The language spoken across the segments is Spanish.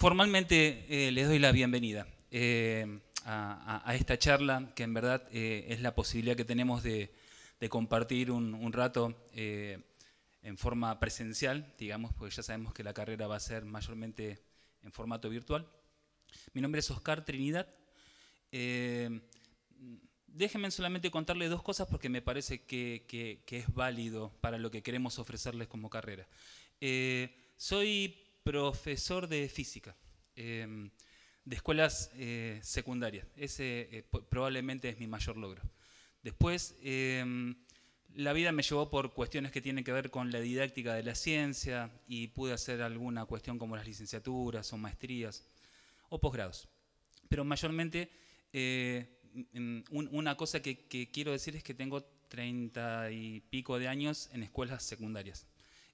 Formalmente eh, les doy la bienvenida eh, a, esta charla, que en verdad eh, es la posibilidad que tenemos de, compartir un, rato en forma presencial, digamos, porque ya sabemos que la carrera va a ser mayormente en formato virtual. Mi nombre es Oscar Trinidad. déjenme solamente contarles dos cosas porque me parece que, que, es válido para lo que queremos ofrecerles como carrera. soy profesor de física em, de escuelas eh, secundarias. Ese eh, probablemente es mi mayor logro. Después, em, la vida me llevó por cuestiones que tienen que ver con la didáctica de la ciencia y pude hacer alguna cuestión como las licenciaturas o maestrías o posgrados. Pero mayormente eh, em, una cosa que, que, quiero decir es que tengo treinta y pico de años en escuelas secundarias.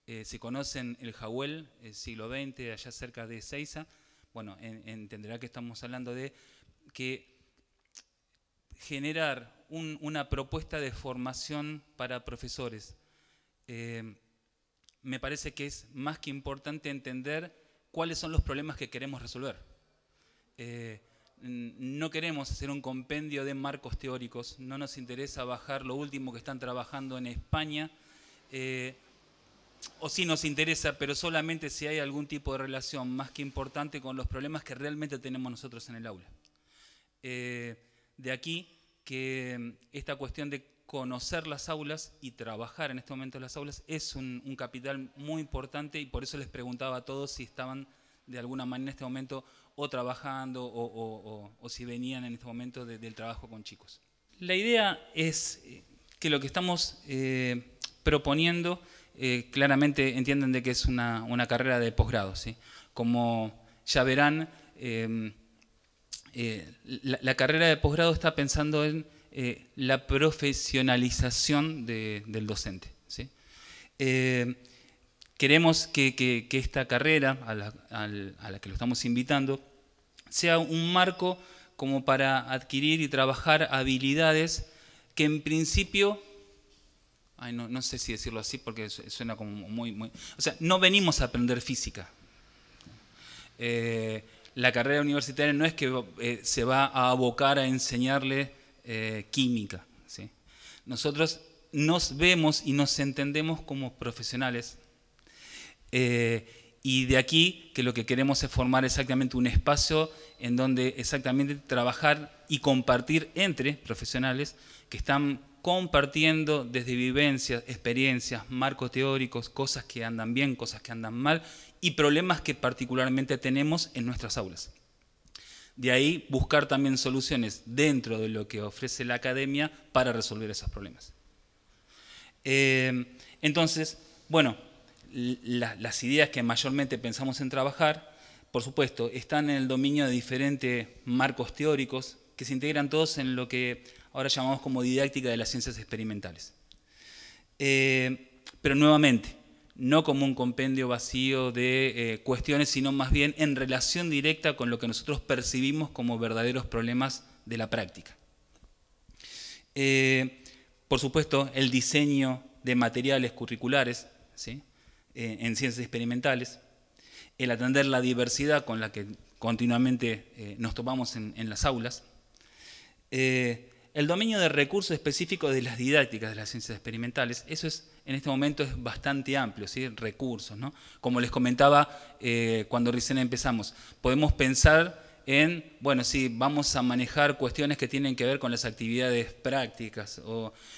Eh, si conocen el Jawel, el eh, siglo XX, allá cerca de Seiza, bueno, entenderá que estamos hablando de que generar una propuesta de formación para profesores. Eh, me parece que es más que importante entender cuáles son los problemas que queremos resolver. no queremos hacer un compendio de marcos teóricos, no nos interesa bajar lo último que están trabajando en España o si nos interesa, pero solamente si hay algún tipo de relación más que importante con los problemas que realmente tenemos nosotros en el aula. Eh, de aquí que mm, esta cuestión de conocer las aulas y trabajar en este momento las aulas es un, capital muy importante y por eso les preguntaba a todos si estaban de alguna manera en este momento o trabajando o, si venían en este momento del trabajo con chicos. La idea es eh, que lo que estamos eh, proponiendo eh, claramente entienden de que es una, carrera de posgrado. ¿sí? Como ya verán, em, eh, la, carrera de posgrado está pensando en eh, la profesionalización del docente. Em, queremos que, esta carrera a la que lo estamos invitando sea un marco como para adquirir y trabajar habilidades que en principio no, sé si decirlo así porque suena como muy, O sea, no venimos a aprender física. Eh, la carrera universitaria no es que eh, se va a abocar a enseñarle eh, química. ¿sí? Nosotros nos vemos y nos entendemos como profesionales. y de aquí que lo que queremos es formar exactamente un espacio en donde exactamente trabajar y compartir entre profesionales que están compartiendo desde vivencias, experiencias, marcos teóricos, cosas que andan bien, cosas que andan mal y problemas que particularmente tenemos en nuestras aulas. De ahí buscar también soluciones dentro de lo que ofrece la academia para resolver esos problemas. Eh, entonces, bueno, las ideas que mayormente pensamos en trabajar, por supuesto, están en el dominio de diferentes marcos teóricos que se integran todos en lo que ahora llamamos como didáctica de las ciencias experimentales. Eh, pero nuevamente, no como un compendio vacío de eh, cuestiones, sino más bien en relación directa con lo que nosotros percibimos como verdaderos problemas de la práctica. Eh, por supuesto, el diseño de materiales curriculares en ciencias experimentales, el atender la diversidad con la que continuamente nos tomamos en, en las aulas, el dominio de recursos específicos de las didácticas de las ciencias experimentales, eso es en este momento es bastante amplio, ¿sí? recursos. ¿no? Como les comentaba eh, cuando recién empezamos, podemos pensar en, bueno, sí, vamos a manejar cuestiones que tienen que ver con las actividades prácticas,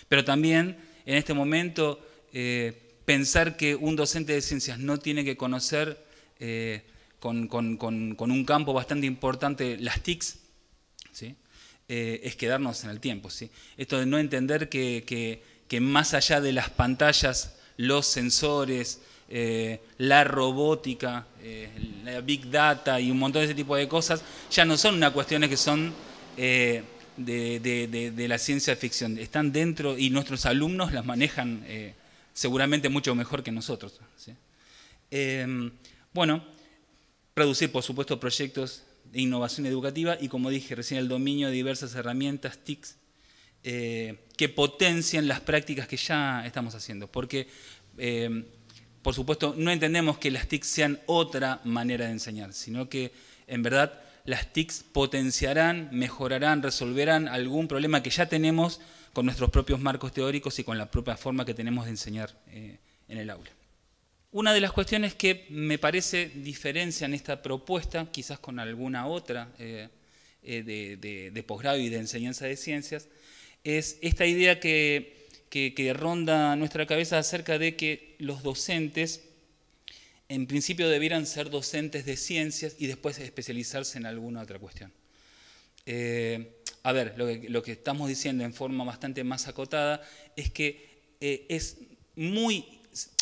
pero también en este momento eh, pensar que un docente de ciencias no tiene que conocer eh, con, con, un campo bastante importante las TICs, ¿sí? Eh, es quedarnos en el tiempo. ¿sí? Esto de no entender que, más allá de las pantallas, los sensores, eh, la robótica, eh, la big data y un montón de ese tipo de cosas, ya no son una cuestiones que son de, de, la ciencia ficción, están dentro y nuestros alumnos las manejan seguramente mucho mejor que nosotros. bueno, producir por supuesto proyectos de innovación educativa y, como dije recién, el dominio de diversas herramientas TICs eh, que potencian las prácticas que ya estamos haciendo. Porque, eh, por supuesto, no entendemos que las TICs sean otra manera de enseñar, sino que, en verdad, las TICs potenciarán, mejorarán, resolverán algún problema que ya tenemos con nuestros propios marcos teóricos y con la propia forma que tenemos de enseñar eh, en el aula. Una de las cuestiones que me parece diferencia en esta propuesta, quizás con alguna otra eh, eh, de, posgrado y de enseñanza de ciencias, es esta idea que, ronda nuestra cabeza acerca de que los docentes en principio debieran ser docentes de ciencias y después especializarse en alguna otra cuestión. Eh, a ver, lo que, estamos diciendo en forma bastante más acotada es que es muy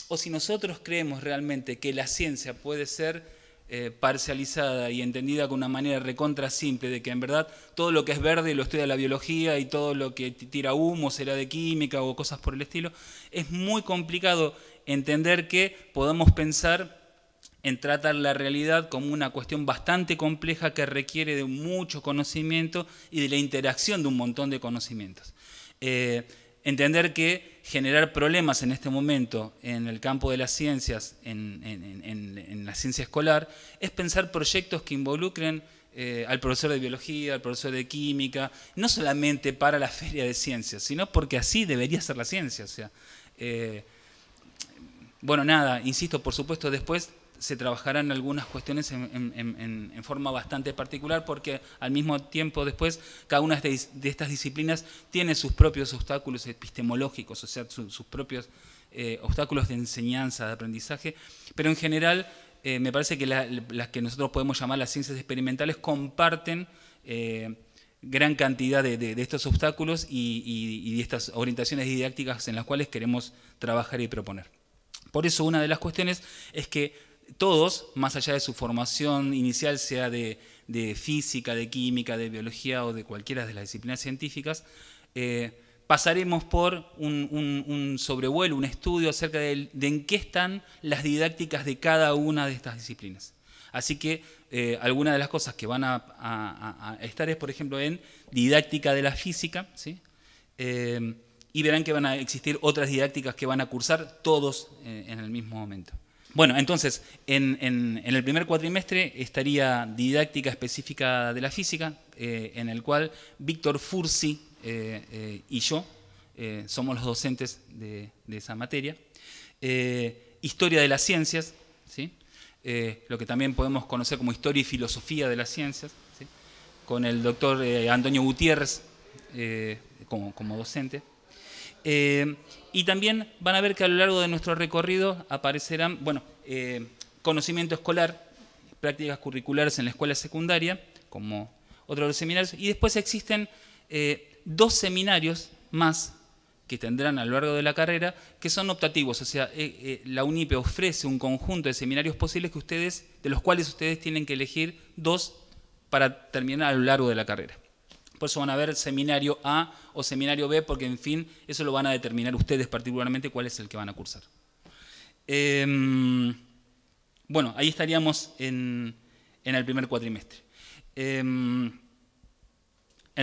o si nosotros creemos realmente que la ciencia puede ser eh, parcializada y entendida con una manera recontra simple, de que en verdad todo lo que es verde lo estudia la biología y todo lo que tira humo será de química o cosas por el estilo, es muy complicado entender que podamos pensar en tratar la realidad como una cuestión bastante compleja que requiere de mucho conocimiento y de la interacción de un montón de conocimientos. Eh, entender que generar problemas en este momento en el campo de las ciencias, en, la ciencia escolar, es pensar proyectos que involucren eh, al profesor de biología, al profesor de química, no solamente para la feria de ciencias, sino porque así debería ser la ciencia. O sea, eh, bueno, nada, insisto, por supuesto, después se trabajarán algunas cuestiones en, forma bastante particular porque al mismo tiempo después cada una de, estas disciplinas tiene sus propios obstáculos epistemológicos, o sea, sus propios eh, obstáculos de enseñanza, de aprendizaje, pero en general eh, me parece que las que nosotros podemos llamar las ciencias experimentales comparten... Eh, gran cantidad de, estos obstáculos y, y de estas orientaciones didácticas en las cuales queremos trabajar y proponer. Por eso una de las cuestiones es que todos, más allá de su formación inicial, sea de, física, de química, de biología o de cualquiera de las disciplinas científicas, eh, pasaremos por un, sobrevuelo, un estudio acerca de, en qué están las didácticas de cada una de estas disciplinas. Así que alguna eh, algunas de las cosas que van a, estar es, por ejemplo, en didáctica de la física, ¿sí? Eh, y verán que van a existir otras didácticas que van a cursar todos en el mismo momento. Bueno, entonces, en, el primer cuatrimestre estaría didáctica específica de la física, eh, en el cual Víctor Fursi eh, eh, y yo somos los docentes de, esa materia. historia de las ciencias, ¿sí? lo que también podemos conocer como historia y filosofía de las ciencias, con el doctor Antonio Gutiérrez como docente. Eh, y también van a ver que a lo largo de nuestro recorrido aparecerán, bueno, eh, conocimiento escolar, prácticas curriculares en la escuela secundaria, como otros de los seminarios, y después existen eh, dos seminarios más que tendrán a lo largo de la carrera, que son optativos, o sea, la UNIPE ofrece un conjunto de seminarios posibles que ustedes, de los cuales ustedes tienen que elegir dos para terminar a lo largo de la carrera. Por eso van a ver seminario A o seminario B, porque en fin, eso lo van a determinar ustedes particularmente cuál es el que van a cursar. Em, bueno, ahí estaríamos en, el primer cuatrimestre. Em, en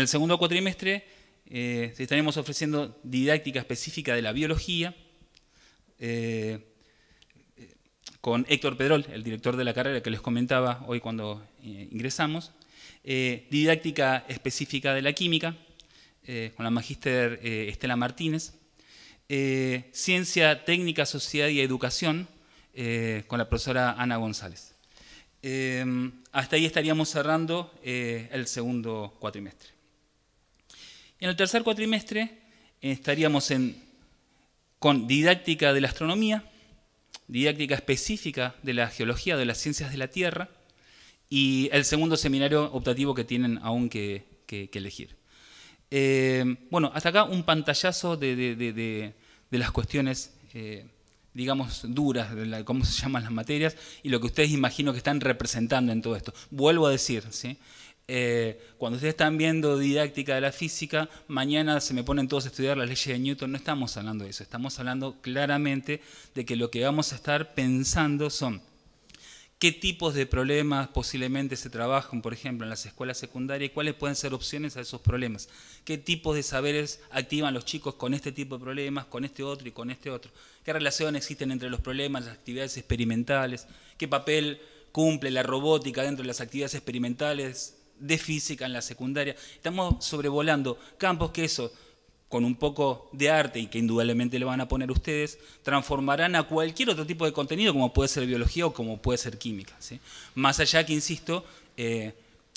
el segundo cuatrimestre eh, estaríamos ofreciendo didáctica específica de la biología eh, eh, con Héctor Pedrol, el director de la carrera que les comentaba hoy cuando ingresamos. Eh, didáctica específica de la química, eh, con la magíster eh, Estela Martínez, ciencia, técnica, sociedad y educación, con la profesora Ana González. hasta ahí estaríamos cerrando el segundo cuatrimestre. En el tercer cuatrimestre estaríamos en, con didáctica de la astronomía, didáctica específica de la geología, de las ciencias de la Tierra, y el segundo seminario optativo que tienen aún que, elegir. Eh, bueno, hasta acá un pantallazo de, las cuestiones, eh, digamos, duras, de cómo se llaman las materias y lo que ustedes imagino que están representando en todo esto. Vuelvo a decir, ¿sí? Eh, cuando ustedes están viendo didáctica de la física, mañana se me ponen todos a estudiar las leyes de Newton, no estamos hablando de eso, estamos hablando claramente de que lo que vamos a estar pensando son qué tipos de problemas posiblemente se trabajan, por ejemplo, en las escuelas secundarias y cuáles pueden ser opciones a esos problemas. ¿Qué tipos de saberes activan los chicos con este tipo de problemas, con este otro y con este otro? ¿Qué relación existen entre los problemas, las actividades experimentales? ¿Qué papel cumple la robótica dentro de las actividades experimentales de física en la secundaria? Estamos sobrevolando campos que eso con un poco de arte y que indudablemente le van a poner ustedes, transformarán a cualquier otro tipo de contenido, como puede ser biología o como puede ser química. Más allá que, insisto, eh,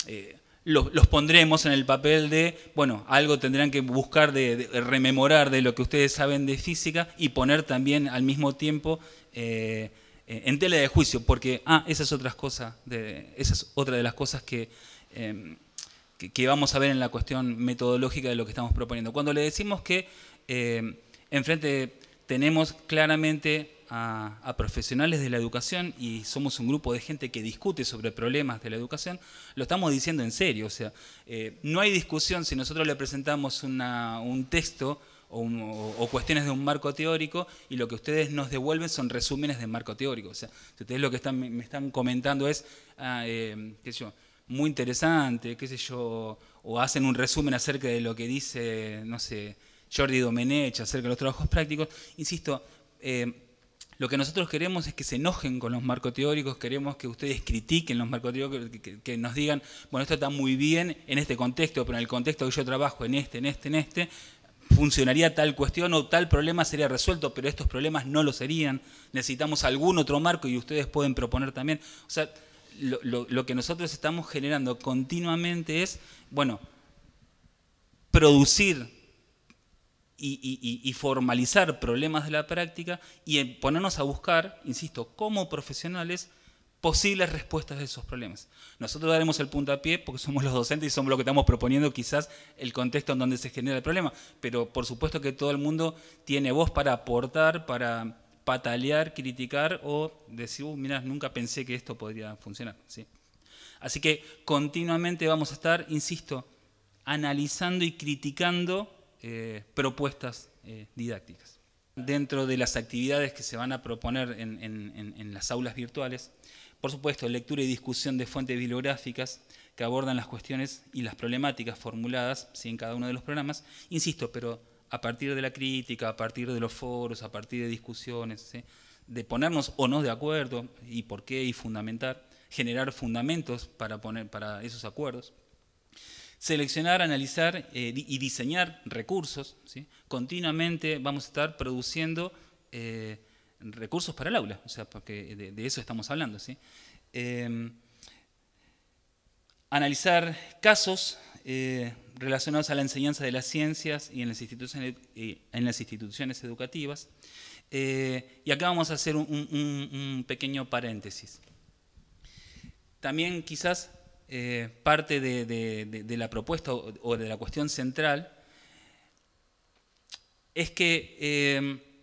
eh, los, pondremos en el papel de, bueno, algo tendrán que buscar de, rememorar de lo que ustedes saben de física y poner también al mismo tiempo eh, en tela de juicio, porque, ah, esa es, otra de, esa es otra de las cosas que em, que, vamos a ver en la cuestión metodológica de lo que estamos proponiendo. Cuando le decimos que eh, enfrente tenemos claramente a, profesionales de la educación y somos un grupo de gente que discute sobre problemas de la educación, lo estamos diciendo en serio. O sea, eh, no hay discusión si nosotros le presentamos un texto o, cuestiones de un marco teórico y lo que ustedes nos devuelven son resúmenes de marco teórico. O sea, si ustedes lo que me están comentando es, ah, eh, qué sé yo, muy interesante, qué sé yo, o hacen un resumen acerca de lo que dice, no sé, Jordi Domenech acerca de los trabajos prácticos. Insisto, eh, lo que nosotros queremos es que se enojen con los marcos teóricos, queremos que ustedes critiquen los marcos teóricos, que, nos digan, bueno, esto está muy bien en este contexto, pero en el contexto que yo trabajo, en este, en este, en este, funcionaría tal cuestión o tal problema sería resuelto, pero estos problemas no lo serían. Necesitamos algún otro marco y ustedes pueden proponer también. O sea, lo, que nosotros estamos generando continuamente es, bueno, producir y, formalizar problemas de la práctica y eh, ponernos a buscar, insisto, como profesionales, posibles respuestas de esos problemas. Nosotros daremos el puntapié porque somos los docentes y somos los que estamos proponiendo quizás el contexto en donde se genera el problema, pero por supuesto que todo el mundo tiene voz para aportar, para patalear, criticar o decir, uh, mira, nunca pensé que esto podría funcionar. ¿sí? Así que continuamente vamos a estar, insisto, analizando y criticando eh, propuestas eh, didácticas. Dentro de las actividades que se van a proponer en, las aulas virtuales, por supuesto, lectura y discusión de fuentes bibliográficas que abordan las cuestiones y las problemáticas formuladas en cada uno de los programas. Insisto, pero a partir de la crítica, a partir de los foros, a partir de discusiones, de ponernos o no de acuerdo y por qué y fundamentar, generar fundamentos para, poner, para esos acuerdos, seleccionar, analizar eh, y diseñar recursos. ¿sí? Continuamente vamos a estar produciendo eh, recursos para el aula, o sea, porque de, eso estamos hablando. ¿sí? Eh, analizar casos eh, relacionados a la enseñanza de las ciencias y en las instituciones, en las instituciones educativas. Eh, y acá vamos a hacer un, pequeño paréntesis. También quizás eh, parte de, la propuesta o, de la cuestión central es que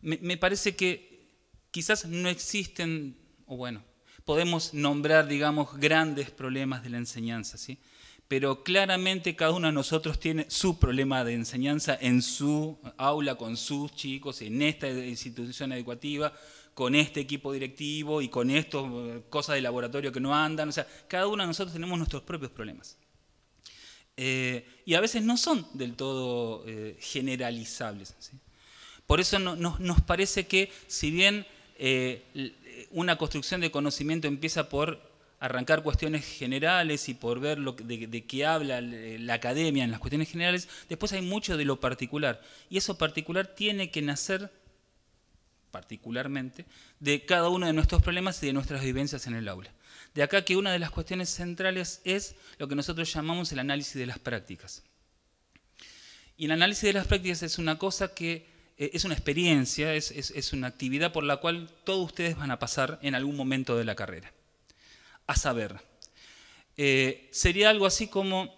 me, me parece que quizás no existen, o bueno, podemos nombrar, digamos, grandes problemas de la enseñanza. ¿sí? pero claramente cada uno de nosotros tiene su problema de enseñanza en su aula, con sus chicos, en esta institución educativa, con este equipo directivo y con estas eh, cosas de laboratorio que no andan. O sea, cada uno de nosotros tenemos nuestros propios problemas. Eh, y a veces no son del todo eh, generalizables. Por eso nos parece que si bien una construcción de conocimiento empieza por arrancar cuestiones generales y por ver de, qué habla eh, la academia en las cuestiones generales, después hay mucho de lo particular. Y eso particular tiene que nacer, particularmente, de cada uno de nuestros problemas y de nuestras vivencias en el aula. De acá que una de las cuestiones centrales es lo que nosotros llamamos el análisis de las prácticas. Y el análisis de las prácticas es una cosa que eh, es una experiencia, es una actividad por la cual todos ustedes van a pasar en algún momento de la carrera a saber. Eh, sería algo así como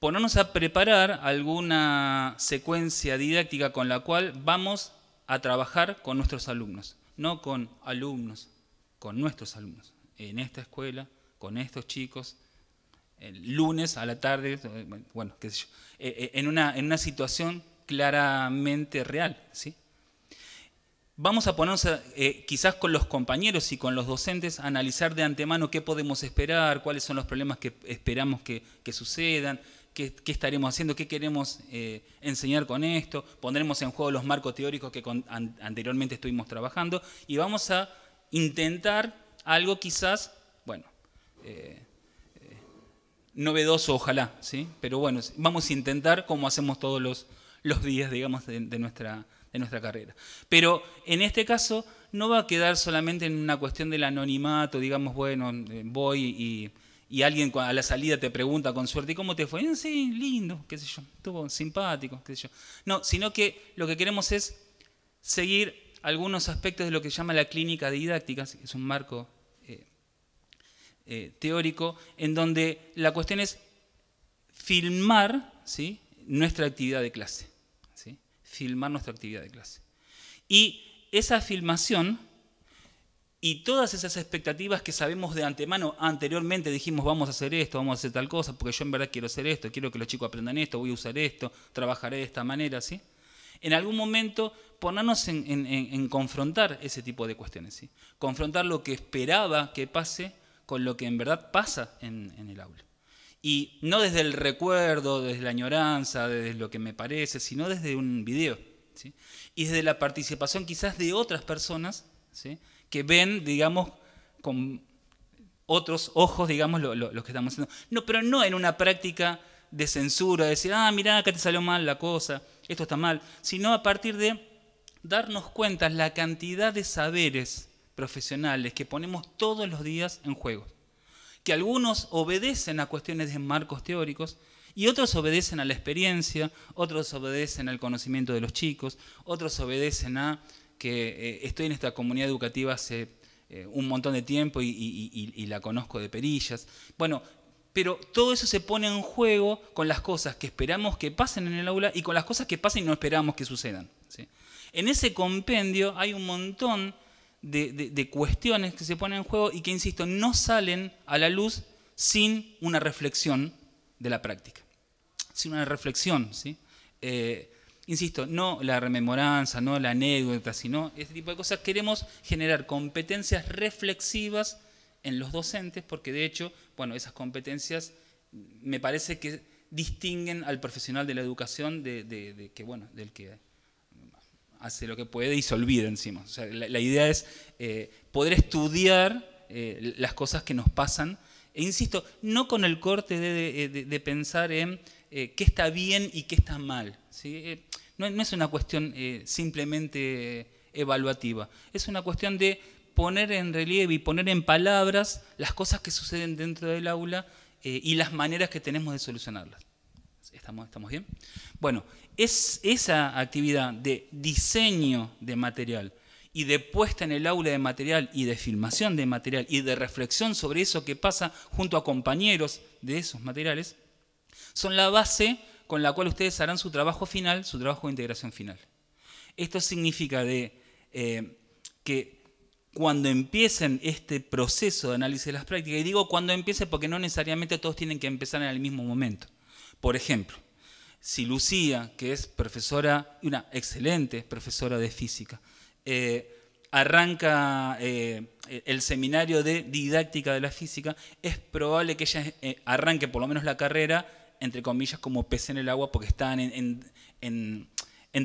ponernos a preparar alguna secuencia didáctica con la cual vamos a trabajar con nuestros alumnos, no con alumnos, con nuestros alumnos, en esta escuela, con estos chicos, el lunes a la tarde, eh, bueno, qué sé yo, eh, en una, en una situación claramente real, ¿sí? Vamos a ponernos eh, quizás con los compañeros y con los docentes a analizar de antemano qué podemos esperar, cuáles son los problemas que esperamos que, sucedan, qué, estaremos haciendo, qué queremos eh, enseñar con esto, pondremos en juego los marcos teóricos que anteriormente estuvimos trabajando y vamos a intentar algo quizás, bueno, eh, novedoso ojalá, ¿sí? pero bueno, vamos a intentar como hacemos todos los los días, digamos, de, nuestra, de nuestra carrera. Pero en este caso no va a quedar solamente en una cuestión del anonimato, digamos, bueno, eh, voy y, alguien a la salida te pregunta con suerte, ¿y cómo te fue? sí, lindo, qué sé yo, estuvo simpático, qué sé yo. No, sino que lo que queremos es seguir algunos aspectos de lo que se llama la clínica didáctica, que es un marco eh, eh, teórico, en donde la cuestión es filmar ¿sí? nuestra actividad de clase filmar nuestra actividad de clase. Y esa filmación y todas esas expectativas que sabemos de antemano, anteriormente dijimos vamos a hacer esto, vamos a hacer tal cosa, porque yo en verdad quiero hacer esto, quiero que los chicos aprendan esto, voy a usar esto, trabajaré de esta manera, ¿sí? En algún momento ponernos en, confrontar ese tipo de cuestiones, ¿sí? Confrontar lo que esperaba que pase con lo que en verdad pasa en el aula y no desde el recuerdo, desde la añoranza, desde lo que me parece, sino desde un video. Y desde la participación quizás de otras personas que ven, digamos, con otros ojos, digamos, lo, que estamos haciendo. No, pero no en una práctica de censura, de decir, ah, mira acá te salió mal la cosa, esto está mal, sino a partir de darnos cuenta la cantidad de saberes profesionales que ponemos todos los días en juego que algunos obedecen a cuestiones de marcos teóricos y otros obedecen a la experiencia, otros obedecen al conocimiento de los chicos, otros obedecen a que eh, estoy en esta comunidad educativa hace eh, un montón de tiempo y, la conozco de perillas. Bueno, pero todo eso se pone en juego con las cosas que esperamos que pasen en el aula y con las cosas que pasen y no esperamos que sucedan. En ese compendio hay un montón de, cuestiones que se ponen en juego y que, insisto, no salen a la luz sin una reflexión de la práctica. Sin una reflexión, ¿sí? Eh, insisto, no la rememoranza, no la anécdota, sino este tipo de cosas. Queremos generar competencias reflexivas en los docentes, porque de hecho, bueno, esas competencias me parece que distinguen al profesional de la educación de, de que, bueno, del que hace lo que puede y se olvida encima. la, idea es eh, poder estudiar eh, las cosas que nos pasan. E insisto, no con el corte de, pensar en eh, qué está bien y qué está mal. no, es una cuestión simplemente evaluativa, es una cuestión de poner en relieve y poner en palabras las cosas que suceden dentro del aula y las maneras que tenemos de solucionarlas. ¿Estamos, bien? Bueno, es esa actividad de diseño de material y de puesta en el aula de material y de filmación de material y de reflexión sobre eso que pasa junto a compañeros de esos materiales, son la base con la cual ustedes harán su trabajo final, su trabajo de integración final. Esto significa de, eh, que cuando empiecen este proceso de análisis de las prácticas, y digo cuando empiece porque no necesariamente todos tienen que empezar en el mismo momento, por ejemplo, si Lucía, que es profesora, una excelente profesora de física, eh, arranca eh, el seminario de didáctica de la física, es probable que ella eh, arranque por lo menos la carrera, entre comillas, como pez en el agua, porque están en,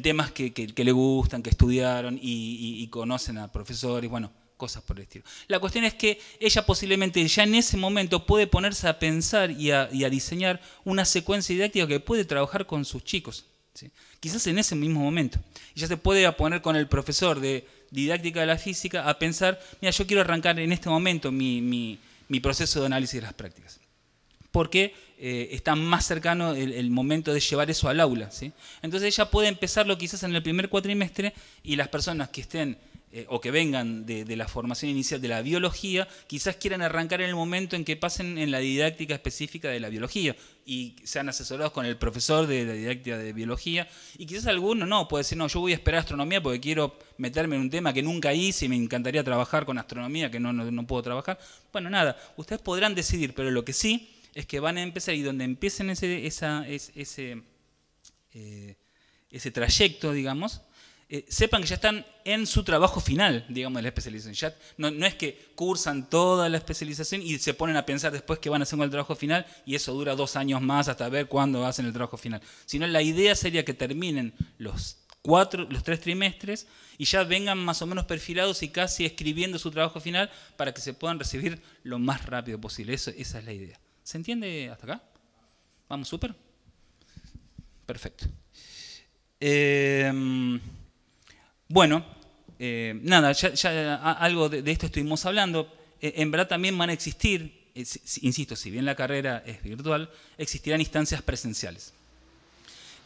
temas que, le gustan, que estudiaron y, y conocen a profesores, bueno, cosas por el estilo. La cuestión es que ella posiblemente ya en ese momento puede ponerse a pensar y a, diseñar una secuencia didáctica que puede trabajar con sus chicos. Quizás en ese mismo momento. Ella se puede poner con el profesor de didáctica de la física a pensar, mira, yo quiero arrancar en este momento mi, proceso de análisis de las prácticas. Porque eh, está más cercano el, momento de llevar eso al aula. Entonces ella puede empezarlo quizás en el primer cuatrimestre y las personas que estén eh, o que vengan de, la formación inicial de la biología, quizás quieran arrancar en el momento en que pasen en la didáctica específica de la biología y sean asesorados con el profesor de la didáctica de biología. Y quizás alguno no, puede decir, no, yo voy a esperar astronomía porque quiero meterme en un tema que nunca hice y me encantaría trabajar con astronomía, que no, puedo trabajar. Bueno, nada, ustedes podrán decidir, pero lo que sí es que van a empezar y donde empiecen ese, esa, ese, ese, eh, ese trayecto, digamos, eh, sepan que ya están en su trabajo final, digamos, de la especialización. no, es que cursan toda la especialización y se ponen a pensar después que van a hacer el trabajo final y eso dura dos años más hasta ver cuándo hacen el trabajo final. Sino la idea sería que terminen los cuatro, los tres trimestres y ya vengan más o menos perfilados y casi escribiendo su trabajo final para que se puedan recibir lo más rápido posible. Eso, esa es la idea. ¿Se entiende hasta acá? ¿Vamos súper? Perfecto. Em, bueno, eh, nada, ya, algo de, esto estuvimos hablando. Eh, en verdad también van a existir, eh, insisto, si bien la carrera es virtual, existirán instancias presenciales.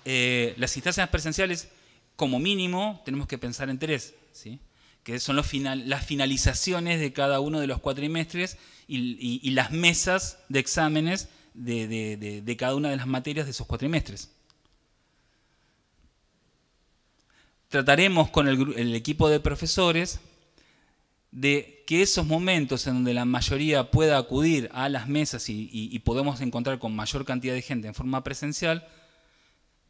las instancias presenciales, como mínimo, tenemos que pensar en tres, ¿sí? que son las finalizaciones de cada uno de los cuatrimestres y, las mesas de exámenes de cada una de las materias de esos cuatrimestres. trataremos con el, equipo de profesores de que esos momentos en donde la mayoría pueda acudir a las mesas y, podemos encontrar con mayor cantidad de gente en forma presencial,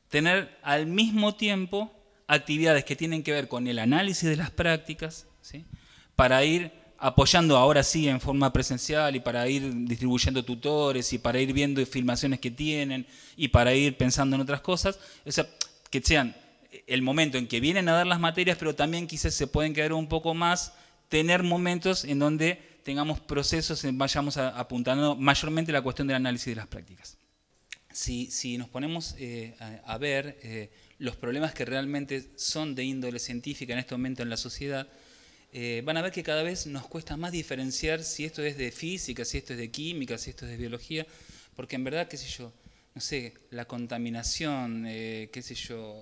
tener al mismo tiempo actividades que tienen que ver con el análisis de las prácticas, para ir apoyando ahora sí en forma presencial y para ir distribuyendo tutores y para ir viendo filmaciones que tienen y para ir pensando en otras cosas, o sea, que sean el momento en que vienen a dar las materias, pero también quizás se pueden quedar un poco más, tener momentos en donde tengamos procesos, vayamos apuntando mayormente la cuestión del análisis de las prácticas. Si, nos ponemos eh, a, ver eh, los problemas que realmente son de índole científica en este momento en la sociedad, eh, van a ver que cada vez nos cuesta más diferenciar si esto es de física, si esto es de química, si esto es de biología, porque en verdad, qué sé yo, no sé, la contaminación, qué sé yo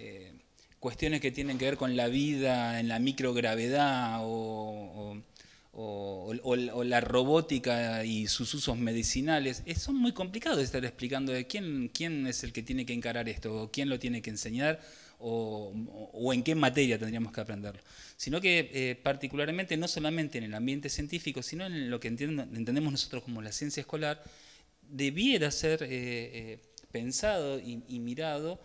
eh, cuestiones que tienen que ver con la vida en la microgravedad o, la robótica y sus usos medicinales, son muy complicados de estar explicando de quién, quién es el que tiene que encarar esto, quién lo tiene que enseñar, o, en qué materia tendríamos que aprenderlo, sino que eh, particularmente no solamente en el ambiente científico, sino en lo que entendemos nosotros como la ciencia escolar, debiera ser eh, pensado y, y mirado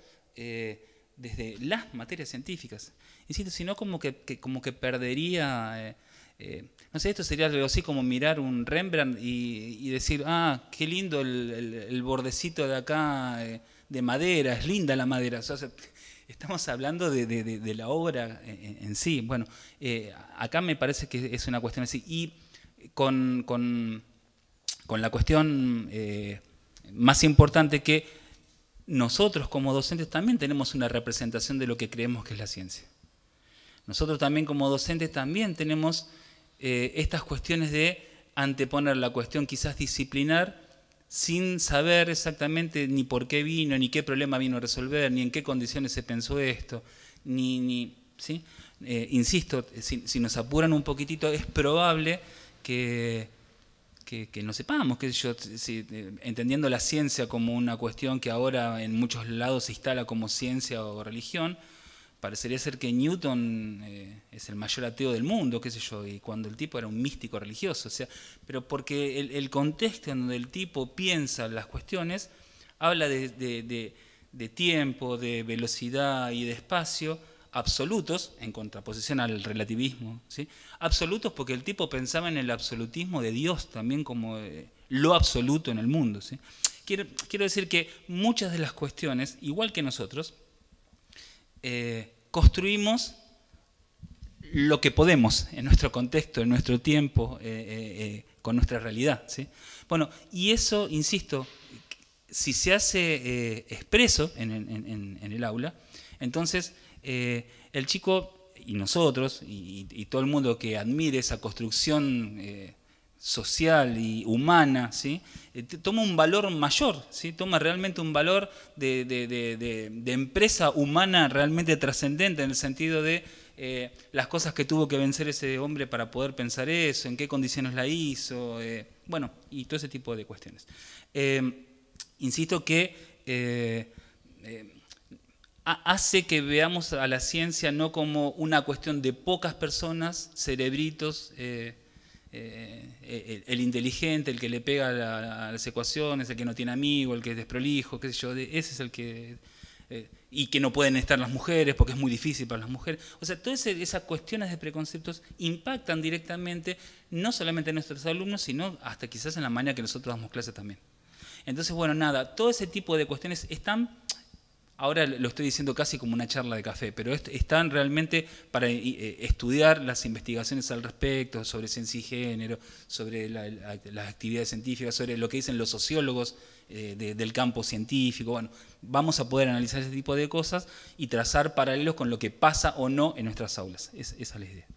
desde las materias científicas, insisto, sino como que, como que perdería... Eh, eh, no sé, esto sería algo así como mirar un Rembrandt y, decir, ah, qué lindo el, el, bordecito de acá eh, de madera, es linda la madera. estamos hablando de, la obra en, sí. Bueno, acá me parece que es una cuestión así. Y con, con, con la cuestión más importante que nosotros como docentes también tenemos una representación de lo que creemos que es la ciencia. Nosotros también como docentes también tenemos eh, estas cuestiones de anteponer la cuestión quizás disciplinar sin saber exactamente ni por qué vino, ni qué problema vino a resolver, ni en qué condiciones se pensó esto, ni... ni eh, insisto, si nos apuran un poquitito, es probable que que, no sepamos, qué yo, eh, entendiendo la ciencia como una cuestión que ahora en muchos lados se instala como ciencia o religión, parecería ser que Newton eh, es el mayor ateo del mundo, qué sé yo, y cuando el tipo era un místico religioso, pero porque el, contexto en donde el tipo piensa las cuestiones habla de tiempo, de velocidad y de espacio, absolutos, en contraposición al relativismo, ¿sí? absolutos porque el tipo pensaba en el absolutismo de Dios también como eh, lo absoluto en el mundo. ¿sí? Quiero, decir que muchas de las cuestiones, igual que nosotros, eh, construimos lo que podemos en nuestro contexto, en nuestro tiempo, eh, con nuestra realidad. ¿sí? Bueno, y eso, insisto, si se hace expreso en el aula, entonces eh, el chico y nosotros y, todo el mundo que admire esa construcción eh, social y humana, ¿sí? Eh, toma un valor mayor, ¿sí? toma realmente un valor de, empresa humana realmente trascendente en el sentido de las cosas que tuvo que vencer ese hombre para poder pensar eso, en qué condiciones la hizo, bueno, y todo ese tipo de cuestiones. insisto que hace que veamos a la ciencia no como una cuestión de pocas personas, cerebritos, eh, eh, el, inteligente, el que le pega a las ecuaciones, el que no tiene amigo, el que es desprolijo, qué sé yo, ese es el que... Eh, y que no pueden estar las mujeres porque es muy difícil para las mujeres. O sea, todas esas cuestiones de preconceptos impactan directamente no solamente a nuestros alumnos, sino hasta quizás en la manera que nosotros damos clases también. Entonces, bueno, nada, todo ese tipo de cuestiones están Ahora lo estoy diciendo casi como una charla de café, pero están realmente para eh, eh, estudiar las investigaciones al respecto sobre ciencia y género, sobre las actividades científicas, sobre lo que dicen los sociólogos eh, del campo científico. Bueno, vamos a poder analizar ese tipo de cosas y trazar paralelos con lo que pasa o no en nuestras aulas. esa es la idea.